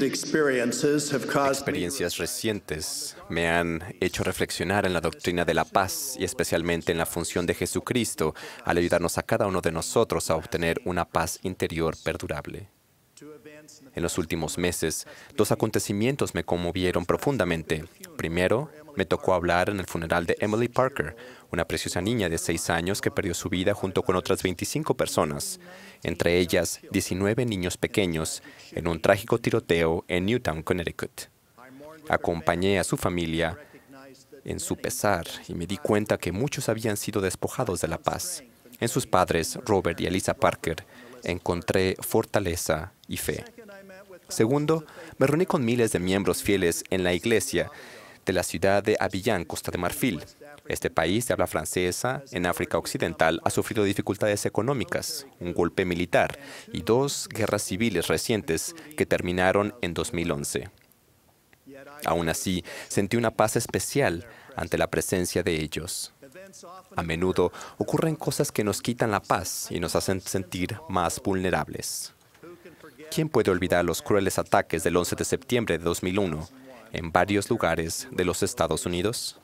Experiencias recientes me han hecho reflexionar en la doctrina de la paz y especialmente en la función de Jesucristo al ayudarnos a cada uno de nosotros a obtener una paz interior perdurable. En los últimos meses, dos acontecimientos me conmovieron profundamente. Primero, me tocó hablar en el funeral de Emily Parker, una preciosa niña de seis años que perdió su vida junto con otras 25 personas, entre ellas 19 niños pequeños, en un trágico tiroteo en Newtown, Connecticut. Acompañé a su familia en su pesar y me di cuenta que muchos habían sido despojados de la paz en sus padres, Robert y Elisa Parker, encontré fortaleza y fe. Segundo, me reuní con miles de miembros fieles en la iglesia de la ciudad de Abidjan, Costa de Marfil. Este país de habla francesa en África Occidental ha sufrido dificultades económicas, un golpe militar y dos guerras civiles recientes que terminaron en 2011. Aún así, sentí una paz especial ante la presencia de ellos. A menudo ocurren cosas que nos quitan la paz y nos hacen sentir más vulnerables. ¿Quién puede olvidar los crueles ataques del 11 de septiembre de 2001 en varios lugares de los Estados Unidos?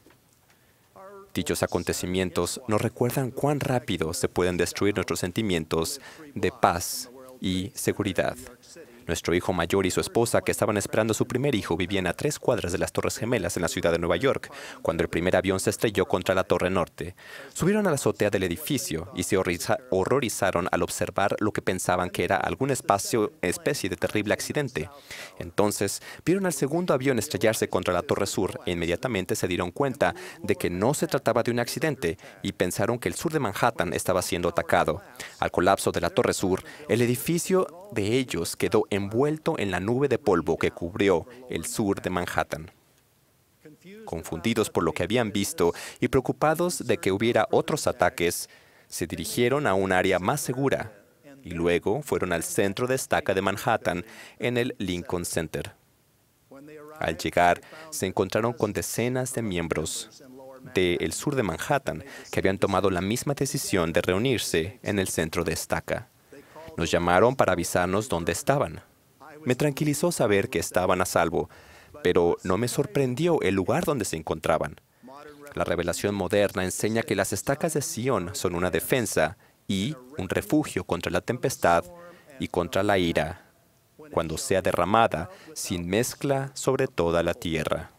Dichos acontecimientos nos recuerdan cuán rápido se pueden destruir nuestros sentimientos de paz y seguridad. Nuestro hijo mayor y su esposa, que estaban esperando a su primer hijo, vivían a tres cuadras de las Torres Gemelas en la ciudad de Nueva York, cuando el primer avión se estrelló contra la Torre Norte. Subieron a la azotea del edificio y se horrorizaron al observar lo que pensaban que era algún espacio, especie de terrible accidente. Entonces, vieron al segundo avión estrellarse contra la Torre Sur e inmediatamente se dieron cuenta de que no se trataba de un accidente y pensaron que el sur de Manhattan estaba siendo atacado. Al colapso de la Torre Sur, el edificio de ellos quedó envuelto en la nube de polvo que cubrió el sur de Manhattan. Confundidos por lo que habían visto y preocupados de que hubiera otros ataques, se dirigieron a un área más segura y luego fueron al centro de estaca de Manhattan, en el Lincoln Center. Al llegar, se encontraron con decenas de miembros del sur de Manhattan que habían tomado la misma decisión de reunirse en el centro de estaca. Nos llamaron para avisarnos dónde estaban. Me tranquilizó saber que estaban a salvo, pero no me sorprendió el lugar donde se encontraban. La revelación moderna enseña que las estacas de Sion son una defensa y un refugio contra la tempestad y contra la ira, cuando sea derramada sin mezcla sobre toda la tierra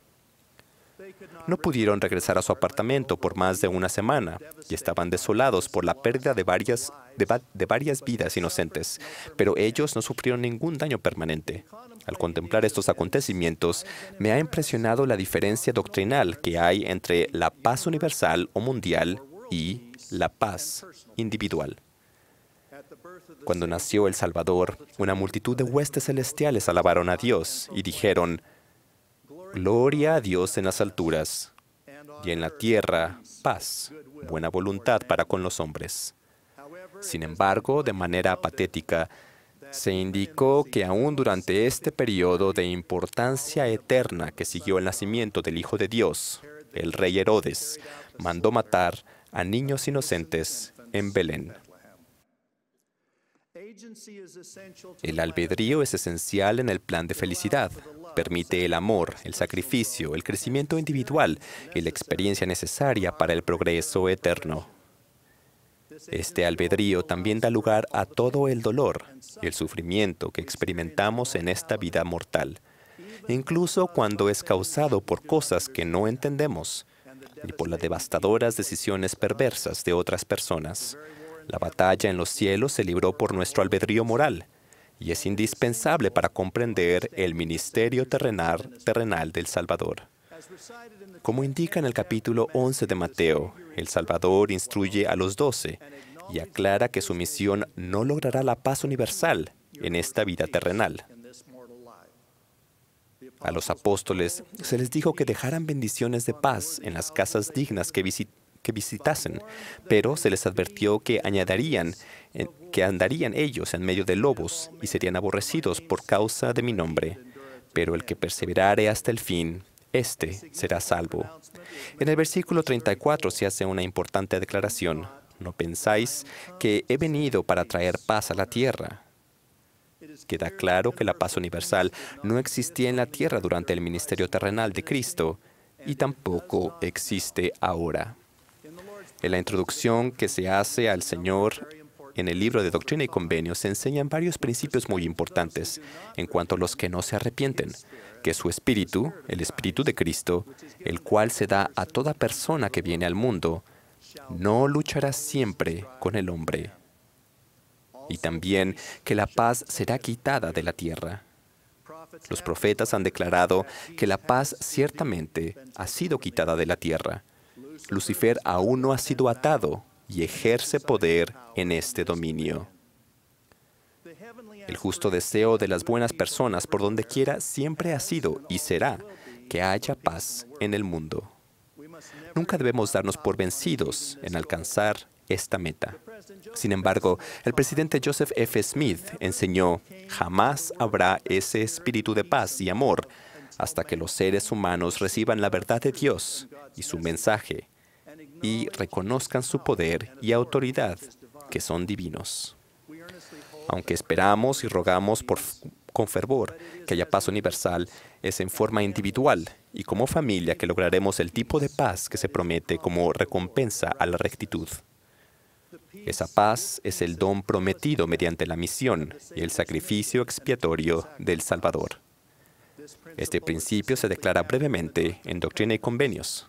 no pudieron regresar a su apartamento por más de una semana y estaban desolados por la pérdida de varias, de, varias vidas inocentes, pero ellos no sufrieron ningún daño permanente. Al contemplar estos acontecimientos, me ha impresionado la diferencia doctrinal que hay entre la paz universal o mundial y la paz individual. Cuando nació El Salvador, una multitud de huestes celestiales alabaron a Dios y dijeron, Gloria a Dios en las alturas y en la tierra paz, buena voluntad para con los hombres. Sin embargo, de manera patética, se indicó que aún durante este periodo de importancia eterna que siguió el nacimiento del Hijo de Dios, el rey Herodes mandó matar a niños inocentes en Belén. El albedrío es esencial en el plan de felicidad. Permite el amor, el sacrificio, el crecimiento individual y la experiencia necesaria para el progreso eterno. Este albedrío también da lugar a todo el dolor y el sufrimiento que experimentamos en esta vida mortal, incluso cuando es causado por cosas que no entendemos y por las devastadoras decisiones perversas de otras personas. La batalla en los cielos se libró por nuestro albedrío moral y es indispensable para comprender el ministerio terrenal, del Salvador. Como indica en el capítulo 11 de Mateo, el Salvador instruye a los doce y aclara que su misión no logrará la paz universal en esta vida terrenal. A los apóstoles se les dijo que dejaran bendiciones de paz en las casas dignas que visitaron que visitasen, pero se les advirtió que añadirían eh, que andarían ellos en medio de lobos y serían aborrecidos por causa de mi nombre. Pero el que perseverare hasta el fin, éste será salvo. En el versículo 34 se hace una importante declaración. No pensáis que he venido para traer paz a la tierra. Queda claro que la paz universal no existía en la tierra durante el ministerio terrenal de Cristo y tampoco existe ahora. En la introducción que se hace al Señor en el libro de Doctrina y Convenios se enseñan varios principios muy importantes en cuanto a los que no se arrepienten, que su espíritu, el espíritu de Cristo, el cual se da a toda persona que viene al mundo, no luchará siempre con el hombre. Y también que la paz será quitada de la tierra. Los profetas han declarado que la paz ciertamente ha sido quitada de la tierra Lucifer aún no ha sido atado y ejerce poder en este dominio. El justo deseo de las buenas personas por donde quiera siempre ha sido y será que haya paz en el mundo. Nunca debemos darnos por vencidos en alcanzar esta meta. Sin embargo, el presidente Joseph F. Smith enseñó, jamás habrá ese espíritu de paz y amor hasta que los seres humanos reciban la verdad de Dios y su mensaje y reconozcan su poder y autoridad, que son divinos. Aunque esperamos y rogamos con fervor que haya paz universal, es en forma individual y como familia que lograremos el tipo de paz que se promete como recompensa a la rectitud. Esa paz es el don prometido mediante la misión y el sacrificio expiatorio del Salvador. Este principio se declara brevemente en Doctrina y Convenios.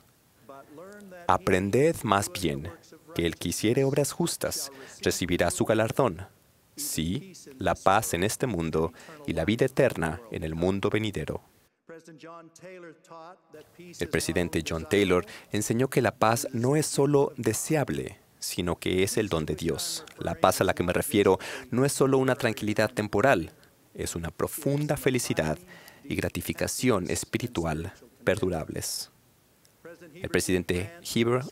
Aprended más bien que el que hiciere obras justas recibirá su galardón, sí, la paz en este mundo y la vida eterna en el mundo venidero. El presidente John Taylor enseñó que la paz no es solo deseable, sino que es el don de Dios. La paz a la que me refiero no es solo una tranquilidad temporal, es una profunda felicidad y gratificación espiritual perdurables. El presidente Heber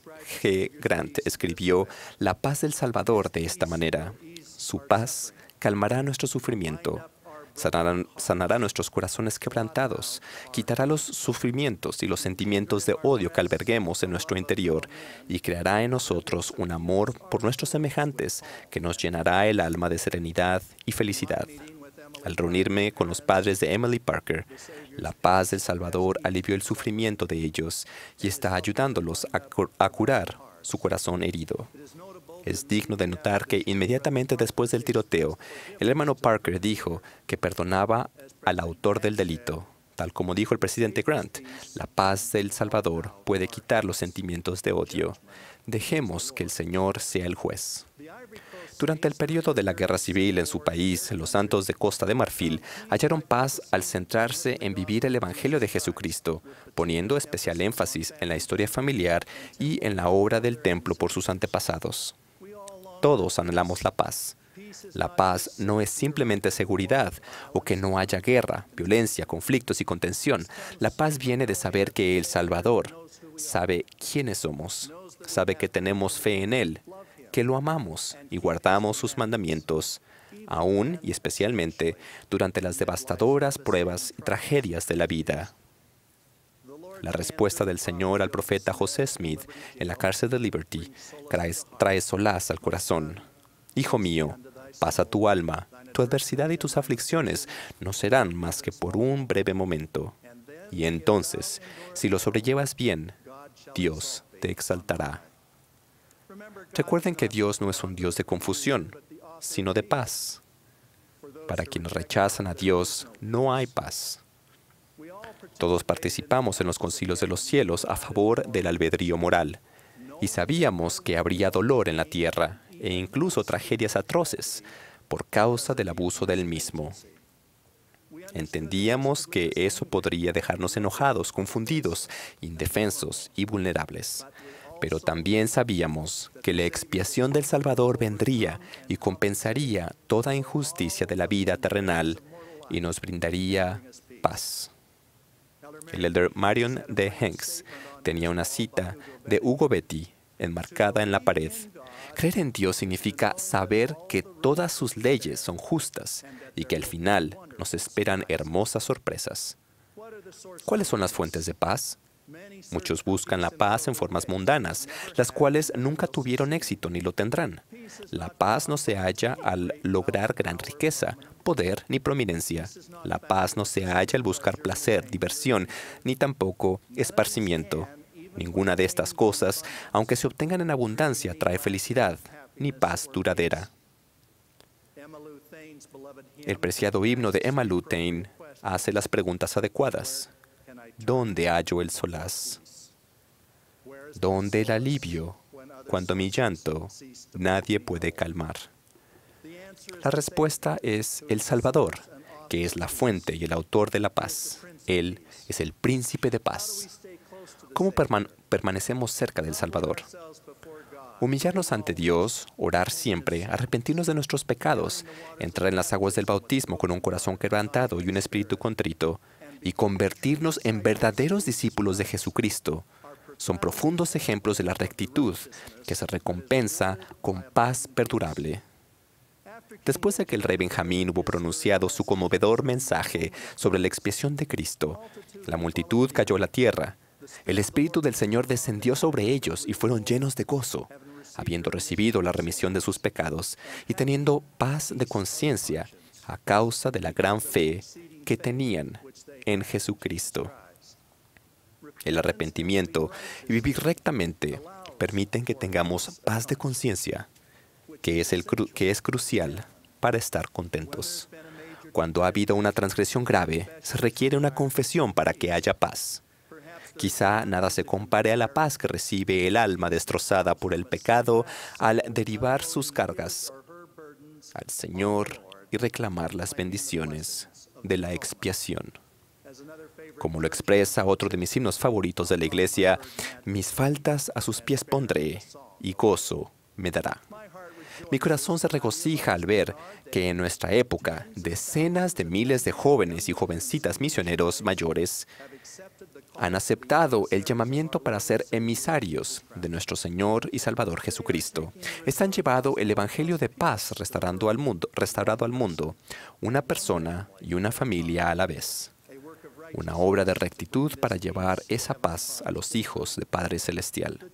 G. Grant escribió La paz del Salvador de esta manera. Su paz calmará nuestro sufrimiento, sanará, sanará nuestros corazones quebrantados, quitará los sufrimientos y los sentimientos de odio que alberguemos en nuestro interior y creará en nosotros un amor por nuestros semejantes que nos llenará el alma de serenidad y felicidad. Al reunirme con los padres de Emily Parker, la paz del Salvador alivió el sufrimiento de ellos y está ayudándolos a, curar su corazón herido. Es digno de notar que inmediatamente después del tiroteo, el hermano Parker dijo que perdonaba al autor del delito. Tal como dijo el presidente Grant, la paz del Salvador puede quitar los sentimientos de odio. Dejemos que el Señor sea el juez. Durante el periodo de la guerra civil en su país, los santos de Costa de Marfil hallaron paz al centrarse en vivir el Evangelio de Jesucristo, poniendo especial énfasis en la historia familiar y en la obra del templo por sus antepasados. Todos anhelamos la paz. La paz no es simplemente seguridad o que no haya guerra, violencia, conflictos y contención. La paz viene de saber que el Salvador sabe quiénes somos, sabe que tenemos fe en Él, que lo amamos y guardamos sus mandamientos, aún y especialmente durante las devastadoras pruebas y tragedias de la vida. La respuesta del Señor al profeta José Smith en la cárcel de Liberty trae solaz al corazón. Hijo mío, pasa tu alma, tu adversidad y tus aflicciones no serán más que por un breve momento. Y entonces, si lo sobrellevas bien, Dios te exaltará. Recuerden que Dios no es un Dios de confusión, sino de paz. Para quienes rechazan a Dios, no hay paz. Todos participamos en los concilios de los cielos a favor del albedrío moral, y sabíamos que habría dolor en la tierra e incluso tragedias atroces por causa del abuso del mismo. Entendíamos que eso podría dejarnos enojados, confundidos, indefensos y vulnerables. Pero también sabíamos que la expiación del Salvador vendría y compensaría toda injusticia de la vida terrenal y nos brindaría paz. El elder Marion de Hanks tenía una cita de Hugo Betty enmarcada en la pared. Creer en Dios significa saber que todas sus leyes son justas y que al final nos esperan hermosas sorpresas. ¿Cuáles son las fuentes de paz? Muchos buscan la paz en formas mundanas, las cuales nunca tuvieron éxito ni lo tendrán. La paz no se halla al lograr gran riqueza, poder ni prominencia. La paz no se halla al buscar placer, diversión, ni tampoco esparcimiento. Ninguna de estas cosas, aunque se obtengan en abundancia, trae felicidad, ni paz duradera. El preciado himno de Emma Luthain hace las preguntas adecuadas. ¿Dónde hallo el solaz? ¿Dónde el alivio cuando mi llanto nadie puede calmar? La respuesta es el Salvador, que es la fuente y el autor de la paz. Él es el príncipe de paz. ¿Cómo permanecemos cerca del Salvador? Humillarnos ante Dios, orar siempre, arrepentirnos de nuestros pecados, entrar en las aguas del bautismo con un corazón quebrantado y un espíritu contrito, y convertirnos en verdaderos discípulos de Jesucristo. Son profundos ejemplos de la rectitud que se recompensa con paz perdurable. Después de que el rey Benjamín hubo pronunciado su conmovedor mensaje sobre la expiación de Cristo, la multitud cayó a la tierra. El Espíritu del Señor descendió sobre ellos y fueron llenos de gozo, habiendo recibido la remisión de sus pecados y teniendo paz de conciencia a causa de la gran fe que tenían en Jesucristo. El arrepentimiento y vivir rectamente permiten que tengamos paz de conciencia, que, es que es crucial para estar contentos. Cuando ha habido una transgresión grave, se requiere una confesión para que haya paz. Quizá nada se compare a la paz que recibe el alma destrozada por el pecado al derivar sus cargas al Señor y reclamar las bendiciones de la expiación. Como lo expresa otro de mis himnos favoritos de la iglesia, mis faltas a sus pies pondré y gozo me dará. Mi corazón se regocija al ver que en nuestra época decenas de miles de jóvenes y jovencitas misioneros mayores han aceptado el llamamiento para ser emisarios de nuestro Señor y Salvador Jesucristo. Están llevando el Evangelio de paz restaurando al mundo, restaurado al mundo, una persona y una familia a la vez una obra de rectitud para llevar esa paz a los hijos de Padre Celestial.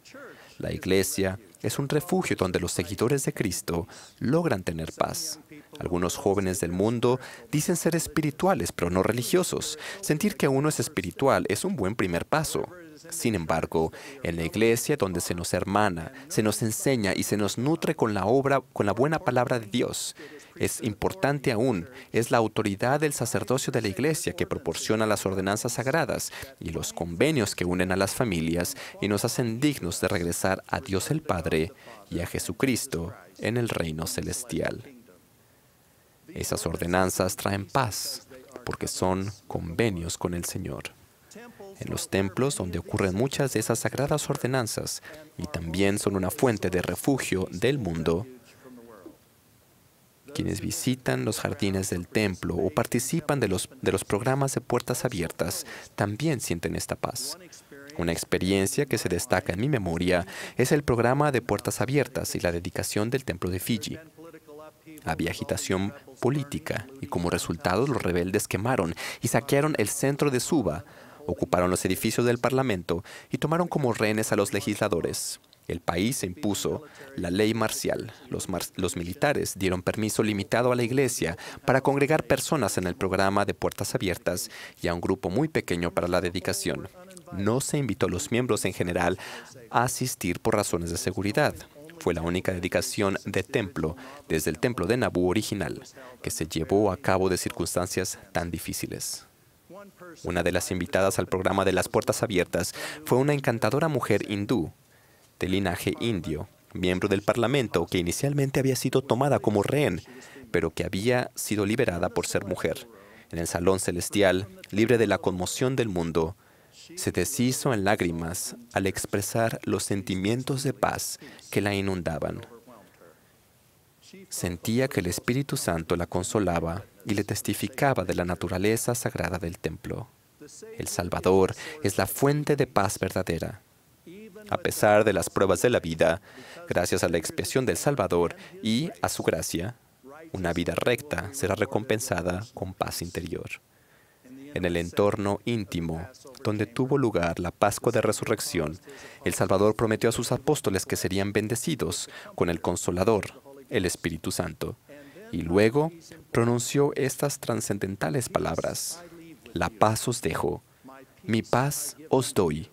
La iglesia es un refugio donde los seguidores de Cristo logran tener paz. Algunos jóvenes del mundo dicen ser espirituales pero no religiosos. Sentir que uno es espiritual es un buen primer paso. Sin embargo, en la iglesia donde se nos hermana, se nos enseña y se nos nutre con la obra, con la buena palabra de Dios, es importante aún, es la autoridad del sacerdocio de la Iglesia que proporciona las ordenanzas sagradas y los convenios que unen a las familias y nos hacen dignos de regresar a Dios el Padre y a Jesucristo en el reino celestial. Esas ordenanzas traen paz porque son convenios con el Señor en los templos donde ocurren muchas de esas sagradas ordenanzas y también son una fuente de refugio del mundo quienes visitan los jardines del templo o participan de los, programas de puertas abiertas también sienten esta paz. Una experiencia que se destaca en mi memoria es el programa de puertas abiertas y la dedicación del templo de Fiji. Había agitación política y como resultado los rebeldes quemaron y saquearon el centro de Suba, ocuparon los edificios del Parlamento y tomaron como rehenes a los legisladores. El país impuso la ley marcial. Los, militares dieron permiso limitado a la iglesia para congregar personas en el programa de puertas abiertas y a un grupo muy pequeño para la dedicación. No se invitó a los miembros en general a asistir por razones de seguridad. Fue la única dedicación de templo desde el templo de Nabú original que se llevó a cabo de circunstancias tan difíciles. Una de las invitadas al programa de las puertas abiertas fue una encantadora mujer hindú de este linaje indio, miembro del Parlamento que inicialmente había sido tomada como rehén, pero que había sido liberada por ser mujer. En el Salón Celestial, libre de la conmoción del mundo, se deshizo en lágrimas al expresar los sentimientos de paz que la inundaban. Sentía que el Espíritu Santo la consolaba y le testificaba de la naturaleza sagrada del templo. El Salvador es la fuente de paz verdadera a pesar de las pruebas de la vida, gracias a la expiación del Salvador y a su gracia, una vida recta será recompensada con paz interior. En el entorno íntimo donde tuvo lugar la Pascua de Resurrección, el Salvador prometió a sus apóstoles que serían bendecidos con el Consolador, el Espíritu Santo. Y luego pronunció estas trascendentales palabras. La paz os dejo, mi paz os doy,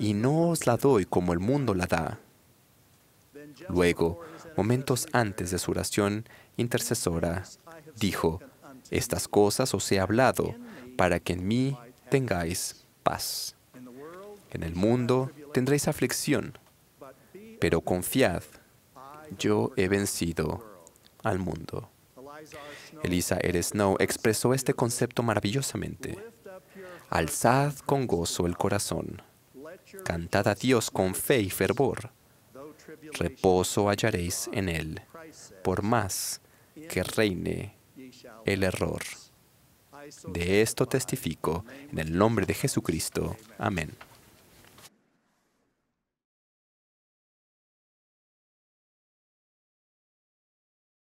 y no os la doy como el mundo la da. Luego, momentos antes de su oración intercesora, dijo, Estas cosas os he hablado para que en mí tengáis paz. En el mundo tendréis aflicción, pero confiad, yo he vencido al mundo. Elisa R. Snow expresó este concepto maravillosamente. Alzad con gozo el corazón, Cantad a Dios con fe y fervor. Reposo hallaréis en Él, por más que reine el error. De esto testifico, en el nombre de Jesucristo. Amén.